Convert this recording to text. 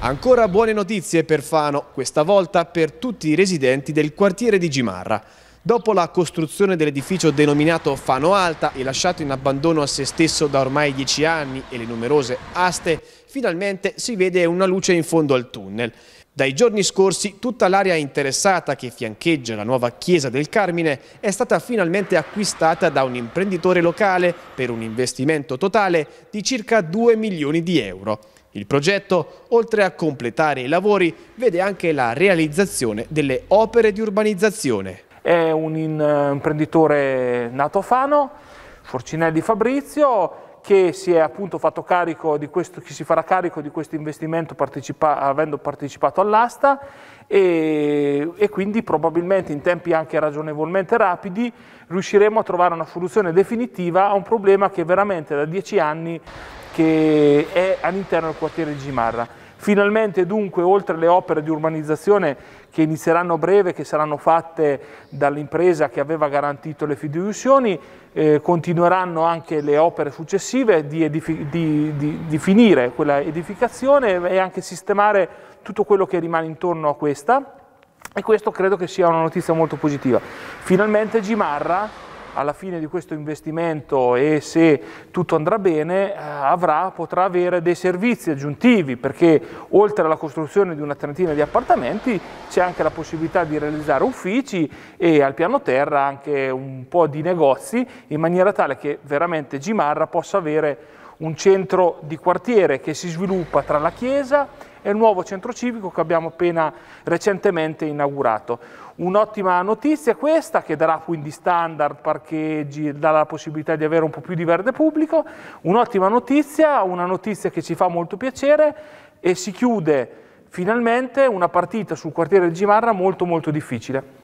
Ancora buone notizie per Fano, questa volta per tutti i residenti del quartiere di Gimarra. Dopo la costruzione dell'edificio denominato Fano Alta e lasciato in abbandono a se stesso da ormai dieci anni e le numerose aste, finalmente si vede una luce in fondo al tunnel. Dai giorni scorsi tutta l'area interessata che fiancheggia la nuova chiesa del Carmine è stata finalmente acquistata da un imprenditore locale per un investimento totale di circa 2 milioni di euro. Il progetto, oltre a completare i lavori, vede anche la realizzazione delle opere di urbanizzazione. È un eh, imprenditore nato a Fano, Forcinelli Fabrizio, che si è appunto fatto carico di questo, che si farà carico di questo investimento partecipa, avendo partecipato all'asta e, e quindi probabilmente in tempi anche ragionevolmente rapidi riusciremo a trovare una soluzione definitiva a un problema che veramente da dieci anni che è all'interno del quartiere di Gimarra. Finalmente dunque, oltre alle opere di urbanizzazione che inizieranno a breve, che saranno fatte dall'impresa che aveva garantito le fiduzioni, eh, continueranno anche le opere successive di, di, di, di finire quella edificazione e anche sistemare tutto quello che rimane intorno a questa e questo credo che sia una notizia molto positiva. Finalmente Gimarra alla fine di questo investimento e se tutto andrà bene eh, avrà, potrà avere dei servizi aggiuntivi perché oltre alla costruzione di una trentina di appartamenti c'è anche la possibilità di realizzare uffici e al piano terra anche un po' di negozi in maniera tale che veramente Gimarra possa avere un centro di quartiere che si sviluppa tra la chiesa e il nuovo centro civico che abbiamo appena recentemente inaugurato. Un'ottima notizia questa che darà quindi standard, parcheggi, darà la possibilità di avere un po' più di verde pubblico, un'ottima notizia, una notizia che ci fa molto piacere e si chiude finalmente una partita sul quartiere del Gimarra molto molto difficile.